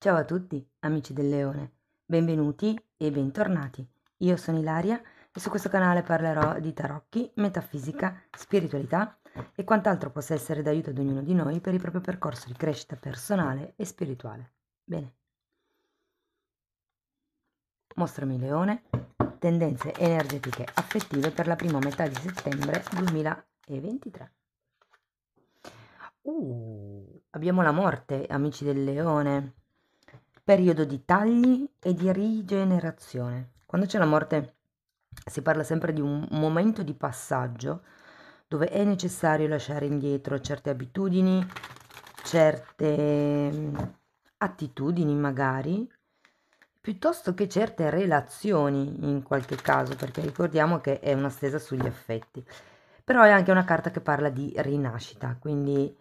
Ciao a tutti, amici del leone, benvenuti e bentornati. Io sono Ilaria e su questo canale parlerò di tarocchi, metafisica, spiritualità e quant'altro possa essere d'aiuto ad ognuno di noi per il proprio percorso di crescita personale e spirituale. Bene. Mostrami leone, tendenze energetiche affettive per la prima metà di settembre 2023. Uh, abbiamo la morte, amici del leone periodo di tagli e di rigenerazione. Quando c'è la morte si parla sempre di un momento di passaggio dove è necessario lasciare indietro certe abitudini, certe mm, attitudini magari, piuttosto che certe relazioni in qualche caso, perché ricordiamo che è una stesa sugli affetti. Però è anche una carta che parla di rinascita, quindi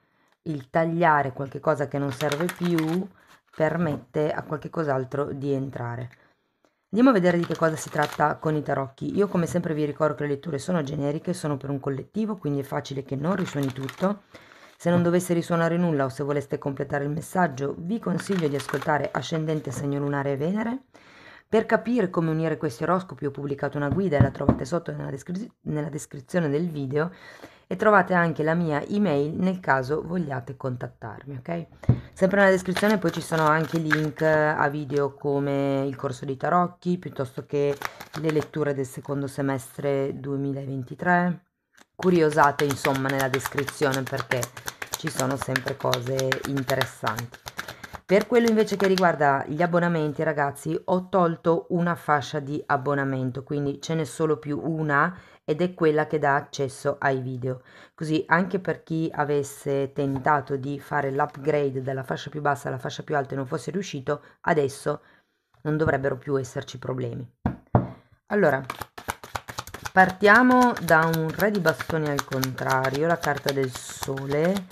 il tagliare qualche cosa che non serve più, permette a qualche cos'altro di entrare. Andiamo a vedere di che cosa si tratta con i tarocchi. Io come sempre vi ricordo che le letture sono generiche, sono per un collettivo, quindi è facile che non risuoni tutto. Se non dovesse risuonare nulla o se voleste completare il messaggio, vi consiglio di ascoltare Ascendente segno lunare e Venere. Per capire come unire questi oroscopi ho pubblicato una guida e la trovate sotto nella, descri- nella descrizione del video e trovate anche la mia email nel caso vogliate contattarmi, ok? Sempre nella descrizione poi ci sono anche link a video come il corso di tarocchi, piuttosto che le letture del secondo semestre 2023. Curiosate insomma nella descrizione perché ci sono sempre cose interessanti. Per quello invece che riguarda gli abbonamenti, ragazzi, ho tolto una fascia di abbonamento, quindi ce n'è solo più una ed è quella che dà accesso ai video. Così anche per chi avesse tentato di fare l'upgrade dalla fascia più bassa alla fascia più alta e non fosse riuscito, adesso non dovrebbero più esserci problemi. Allora, partiamo da un re di bastoni al contrario, la carta del sole,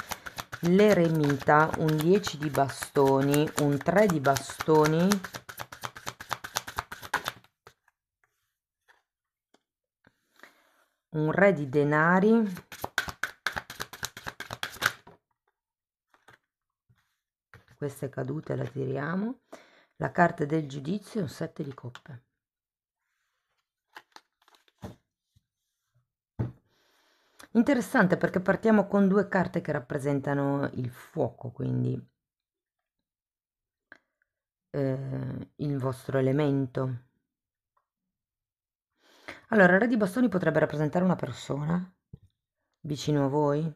l'eremita, un 10 di bastoni, un 3 di bastoni, un re di denari questa è caduta la tiriamo la carta del giudizio è un 7 di coppe interessante perché partiamo con due carte che rappresentano il fuoco quindi eh, il vostro elemento allora, il re di bastoni potrebbe rappresentare una persona vicino a voi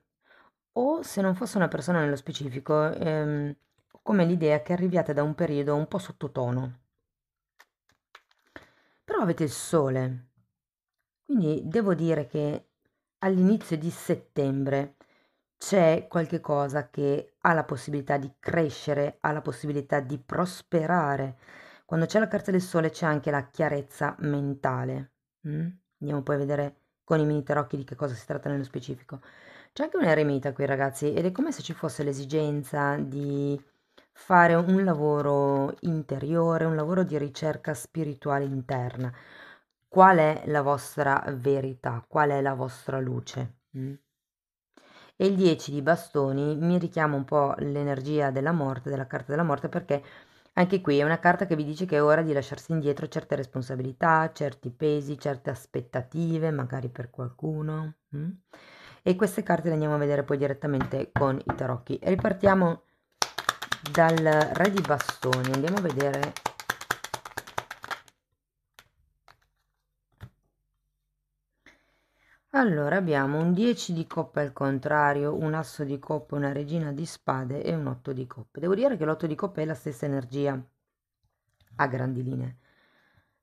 o se non fosse una persona nello specifico, ehm, come l'idea che arriviate da un periodo un po' sottotono. Però avete il sole, quindi devo dire che all'inizio di settembre c'è qualche cosa che ha la possibilità di crescere, ha la possibilità di prosperare. Quando c'è la carta del sole c'è anche la chiarezza mentale. Mm? Andiamo poi a vedere con i mini tarocchi di che cosa si tratta nello specifico. C'è anche un eremita qui ragazzi ed è come se ci fosse l'esigenza di fare un lavoro interiore, un lavoro di ricerca spirituale interna. Qual è la vostra verità? Qual è la vostra luce? Mm? E il 10 di bastoni mi richiama un po' l'energia della morte, della carta della morte, perché anche qui è una carta che vi dice che è ora di lasciarsi indietro certe responsabilità, certi pesi, certe aspettative, magari per qualcuno. Mm? E queste carte le andiamo a vedere poi direttamente con i tarocchi. E Ripartiamo dal re di bastoni, andiamo a vedere Allora abbiamo un 10 di coppe al contrario, un asso di coppe, una regina di spade e un 8 di coppe. Devo dire che l'8 di coppe è la stessa energia, a grandi linee,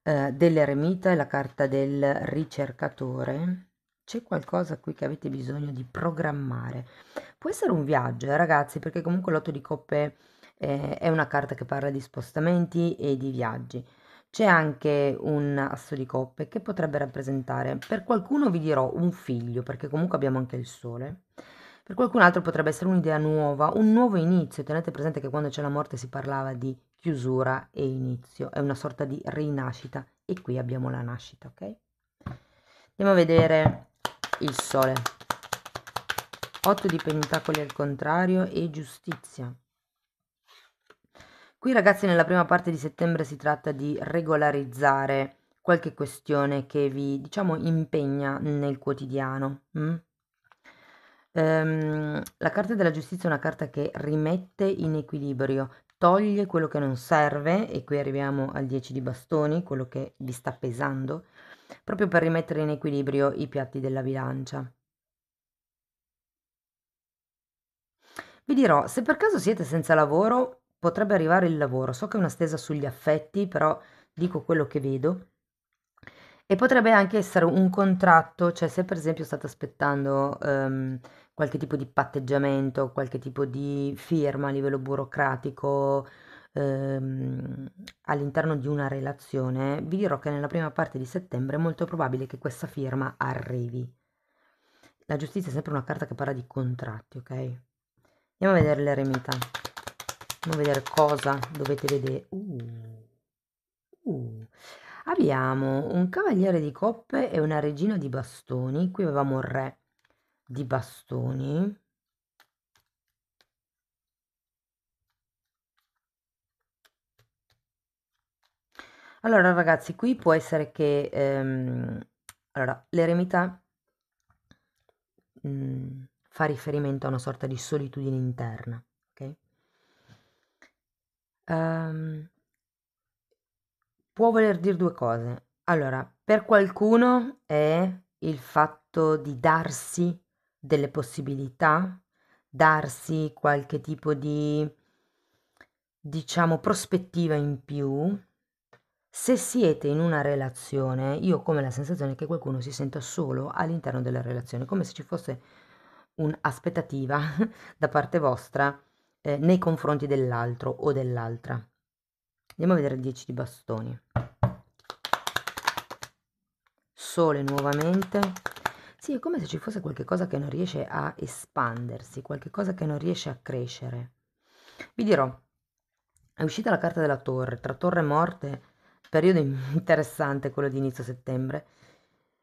eh, dell'eremita e la carta del ricercatore. C'è qualcosa qui che avete bisogno di programmare. Può essere un viaggio, eh, ragazzi, perché comunque l'8 di coppe eh, è una carta che parla di spostamenti e di viaggi. C'è anche un asso di coppe che potrebbe rappresentare, per qualcuno vi dirò, un figlio, perché comunque abbiamo anche il sole. Per qualcun altro potrebbe essere un'idea nuova, un nuovo inizio. Tenete presente che quando c'è la morte si parlava di chiusura e inizio, è una sorta di rinascita e qui abbiamo la nascita, ok? Andiamo a vedere il sole. 8 di pentacoli al contrario e giustizia. Qui ragazzi nella prima parte di settembre si tratta di regolarizzare qualche questione che vi diciamo impegna nel quotidiano. Mm? Ehm, la carta della giustizia è una carta che rimette in equilibrio, toglie quello che non serve, e qui arriviamo al 10 di bastoni, quello che vi sta pesando, proprio per rimettere in equilibrio i piatti della bilancia. Vi dirò, se per caso siete senza lavoro, potrebbe arrivare il lavoro, so che è una stesa sugli affetti, però dico quello che vedo. E potrebbe anche essere un contratto, cioè se per esempio state aspettando ehm, qualche tipo di patteggiamento, qualche tipo di firma a livello burocratico ehm, all'interno di una relazione, vi dirò che nella prima parte di settembre è molto probabile che questa firma arrivi. La giustizia è sempre una carta che parla di contratti, ok? Andiamo a vedere l'eremita non vedere cosa dovete vedere uh, uh. abbiamo un cavaliere di coppe e una regina di bastoni qui avevamo un re di bastoni Allora ragazzi, qui può essere che ehm, allora, l'eremita mm, fa riferimento a una sorta di solitudine interna, ok? ehm, può voler dire due cose. Allora, per qualcuno è il fatto di darsi delle possibilità, darsi qualche tipo di, diciamo, prospettiva in più. Se siete in una relazione, io ho come la sensazione che qualcuno si senta solo all'interno della relazione, come se ci fosse un'aspettativa da parte vostra eh, nei confronti dell'altro o dell'altra. Andiamo a vedere 10 di bastoni. Sole nuovamente. Sì, è come se ci fosse qualcosa che non riesce a espandersi, qualcosa che non riesce a crescere. Vi dirò, è uscita la carta della torre, tra torre e morte, periodo interessante quello di inizio settembre,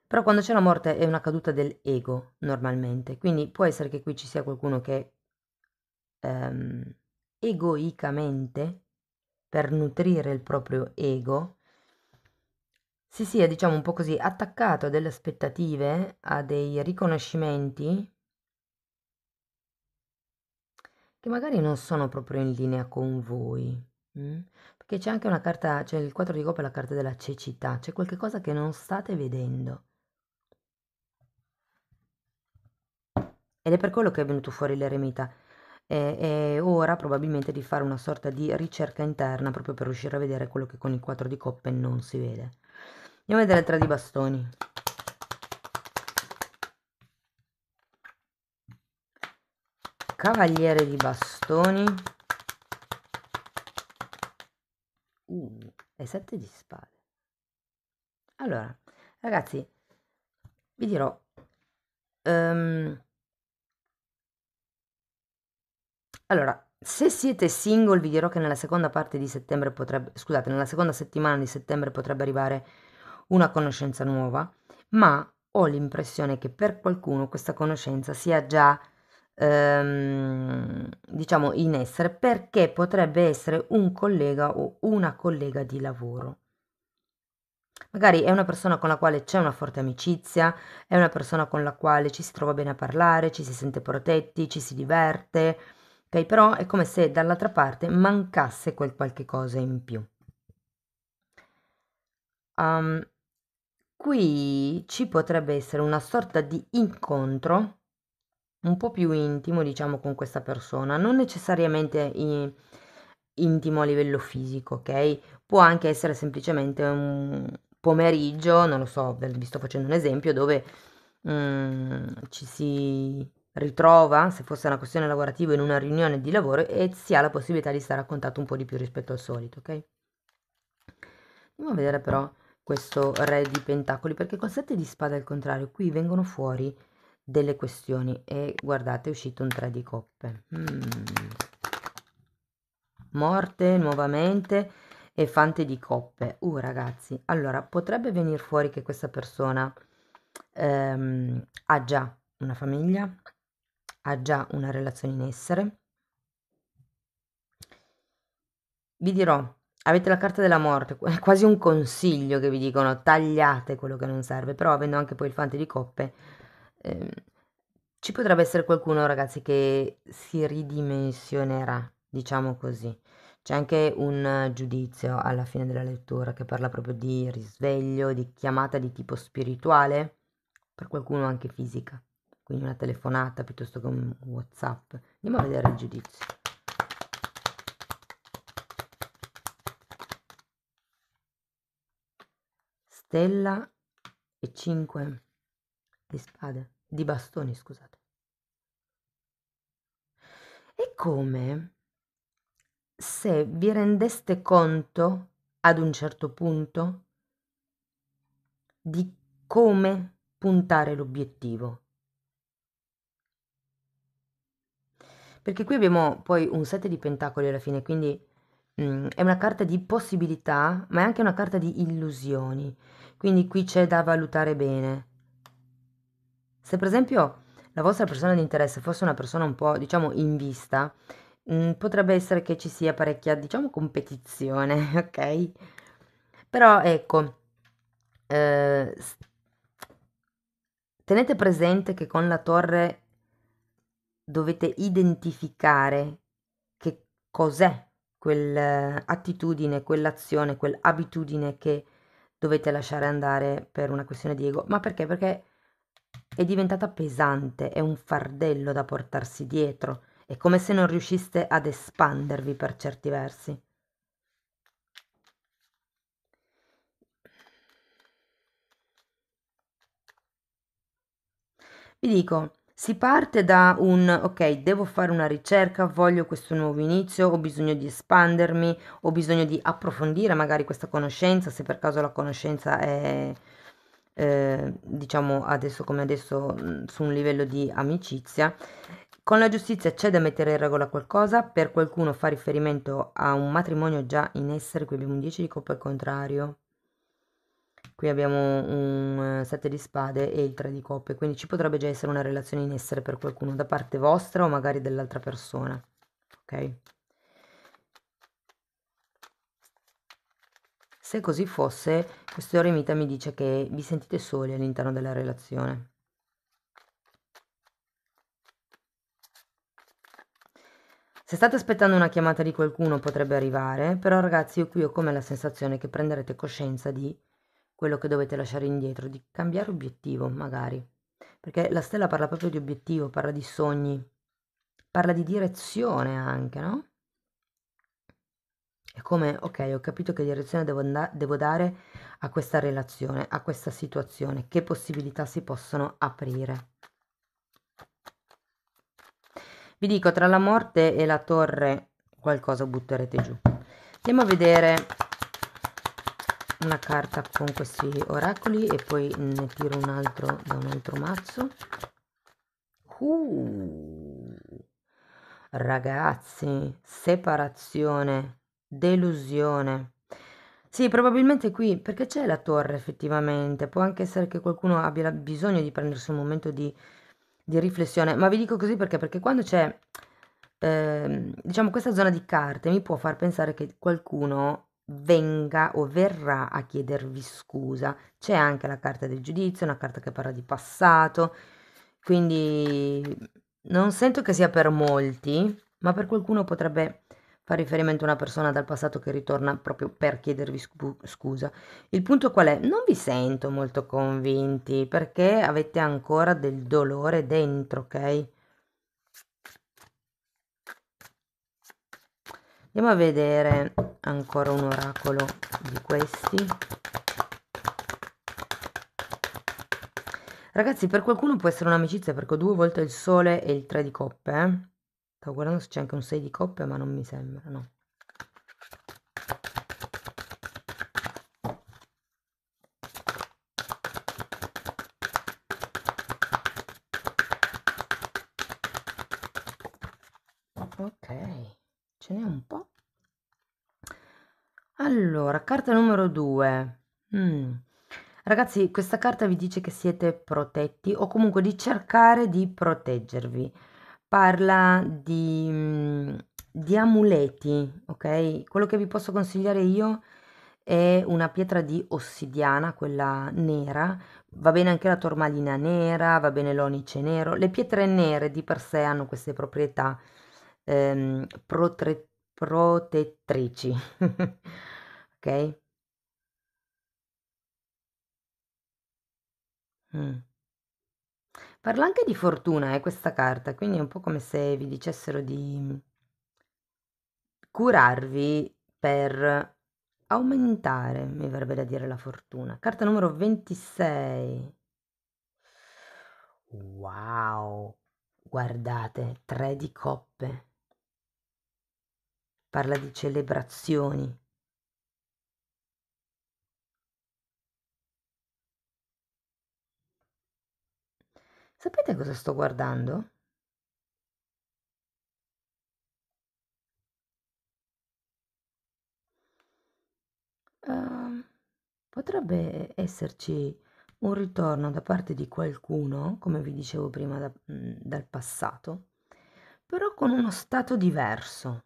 però quando c'è la morte è una caduta dell'ego normalmente, quindi può essere che qui ci sia qualcuno che ehm, egoicamente per nutrire il proprio ego, si sia, diciamo un po' così, attaccato a delle aspettative, a dei riconoscimenti che magari non sono proprio in linea con voi. Mm? Perché c'è anche una carta, cioè il 4 di coppe è la carta della cecità, c'è qualcosa che non state vedendo. Ed è per quello che è venuto fuori l'eremita eh, è ora probabilmente di fare una sorta di ricerca interna proprio per riuscire a vedere quello che con il 4 di coppe non si vede. Andiamo a vedere il 3 di bastoni. Cavaliere di bastoni. Uh, e 7 di spade. Allora, ragazzi, vi dirò... Um, Allora, se siete single vi dirò che nella seconda parte di settembre potrebbe, scusate, nella seconda settimana di settembre potrebbe arrivare una conoscenza nuova, ma ho l'impressione che per qualcuno questa conoscenza sia già ehm, diciamo in essere perché potrebbe essere un collega o una collega di lavoro. Magari è una persona con la quale c'è una forte amicizia, è una persona con la quale ci si trova bene a parlare, ci si sente protetti, ci si diverte, Ok, però è come se dall'altra parte mancasse quel qualche cosa in più. Um, qui ci potrebbe essere una sorta di incontro un po' più intimo, diciamo, con questa persona, non necessariamente in, intimo a livello fisico, ok? Può anche essere semplicemente un pomeriggio, non lo so, vi sto facendo un esempio, dove um, ci si ritrova, se fosse una questione lavorativa, in una riunione di lavoro e si ha la possibilità di stare a contatto un po' di più rispetto al solito, ok? Andiamo a vedere però questo re di pentacoli, perché col sette di spada al contrario, qui vengono fuori delle questioni e guardate è uscito un 3 di coppe. Mm. Morte nuovamente e fante di coppe. Uh ragazzi, allora potrebbe venire fuori che questa persona ehm, ha già una famiglia, ha già una relazione in essere? Vi dirò, avete la carta della morte, è quasi un consiglio che vi dicono tagliate quello che non serve, però avendo anche poi il fante di coppe, ehm, ci potrebbe essere qualcuno ragazzi che si ridimensionerà, diciamo così. C'è anche un eh, giudizio alla fine della lettura che parla proprio di risveglio, di chiamata di tipo spirituale, per qualcuno anche fisica quindi una telefonata piuttosto che un whatsapp andiamo a vedere il giudizio stella e 5 di spade di bastoni scusate è come se vi rendeste conto ad un certo punto di come puntare l'obiettivo Perché qui abbiamo poi un 7 di pentacoli alla fine, quindi mh, mm, è una carta di possibilità, ma è anche una carta di illusioni. Quindi qui c'è da valutare bene. Se per esempio la vostra persona di interesse fosse una persona un po', diciamo, in vista, mh, mm, potrebbe essere che ci sia parecchia, diciamo, competizione, ok? Però ecco, eh, tenete presente che con la torre dovete identificare che cos'è quell'attitudine, eh, quell'azione, quell'abitudine che dovete lasciare andare per una questione di ego, ma perché? Perché è diventata pesante, è un fardello da portarsi dietro, è come se non riusciste ad espandervi per certi versi. Vi dico, si parte da un ok, devo fare una ricerca, voglio questo nuovo inizio, ho bisogno di espandermi, ho bisogno di approfondire magari questa conoscenza, se per caso la conoscenza è, eh, diciamo adesso come adesso, mm, su un livello di amicizia. Con la giustizia c'è da mettere in regola qualcosa, per qualcuno fa riferimento a un matrimonio già in essere, qui abbiamo un 10 di coppa al contrario. Qui abbiamo un 7 eh, di spade e il 3 di coppe, quindi ci potrebbe già essere una relazione in essere per qualcuno da parte vostra o magari dell'altra persona, ok? Se così fosse, questo eremita mi dice che vi sentite soli all'interno della relazione. Se state aspettando una chiamata di qualcuno potrebbe arrivare, però ragazzi io qui ho come la sensazione che prenderete coscienza di quello che dovete lasciare indietro, di cambiare obiettivo magari, perché la stella parla proprio di obiettivo, parla di sogni, parla di direzione anche, no? È come, ok, ho capito che direzione devo, andare, devo dare a questa relazione, a questa situazione, che possibilità si possono aprire. Vi dico, tra la morte e la torre qualcosa butterete giù. Andiamo a vedere una carta con questi oracoli e poi ne tiro un altro da un altro mazzo uh, ragazzi separazione delusione sì probabilmente qui perché c'è la torre effettivamente può anche essere che qualcuno abbia bisogno di prendersi un momento di, di riflessione ma vi dico così perché perché quando c'è eh, diciamo questa zona di carte mi può far pensare che qualcuno venga o verrà a chiedervi scusa. C'è anche la carta del giudizio, una carta che parla di passato, quindi non sento che sia per molti, ma per qualcuno potrebbe fare riferimento a una persona dal passato che ritorna proprio per chiedervi scu- scusa. Il punto qual è? Non vi sento molto convinti perché avete ancora del dolore dentro, ok? andiamo a vedere ancora un oracolo di questi ragazzi per qualcuno può essere un'amicizia perché ho due volte il sole e il 3 di coppe eh? stavo guardando se c'è anche un 6 di coppe ma non mi sembra no Ok, ce n'è un po'. Allora, carta numero 2. Mm. Ragazzi, questa carta vi dice che siete protetti o comunque di cercare di proteggervi. Parla di, mm, di amuleti, ok? Quello che vi posso consigliare io è una pietra di ossidiana, quella nera, va bene anche la tormalina nera, va bene l'onice nero, le pietre nere di per sé hanno queste proprietà ehm, protettrici. ok? Mh. Mm. Parla anche di fortuna, eh, questa carta, quindi è un po' come se vi dicessero di, mm, curarvi per aumentare, mi verrebbe da dire, la fortuna. Carta numero 26. Wow! Guardate, tre di coppe. Parla di celebrazioni. Sapete cosa sto guardando? Uh, potrebbe esserci un ritorno da parte di qualcuno, come vi dicevo prima, da, mhmm, dal passato, però con uno stato diverso.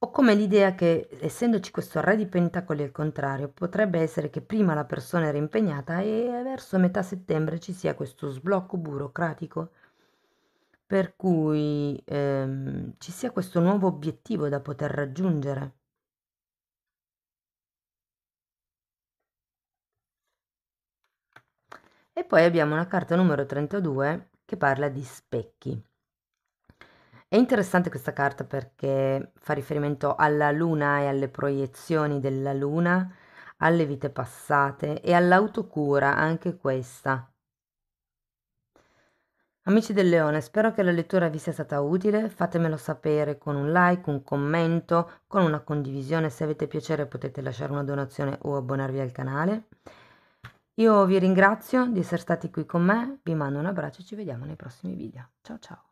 Ho come l'idea che, essendoci questo re di pentacoli al contrario, potrebbe essere che prima la persona era impegnata e verso metà settembre ci sia questo sblocco burocratico, per cui ehm, ci sia questo nuovo obiettivo da poter raggiungere. E poi abbiamo la carta numero 32 che parla di specchi. È interessante questa carta perché fa riferimento alla luna e alle proiezioni della luna, alle vite passate e all'autocura, anche questa. Amici del leone, spero che la lettura vi sia stata utile, fatemelo sapere con un like, un commento, con una condivisione, se avete piacere potete lasciare una donazione o abbonarvi al canale. Io vi ringrazio di essere stati qui con me, vi mando un abbraccio e ci vediamo nei prossimi video. Ciao ciao!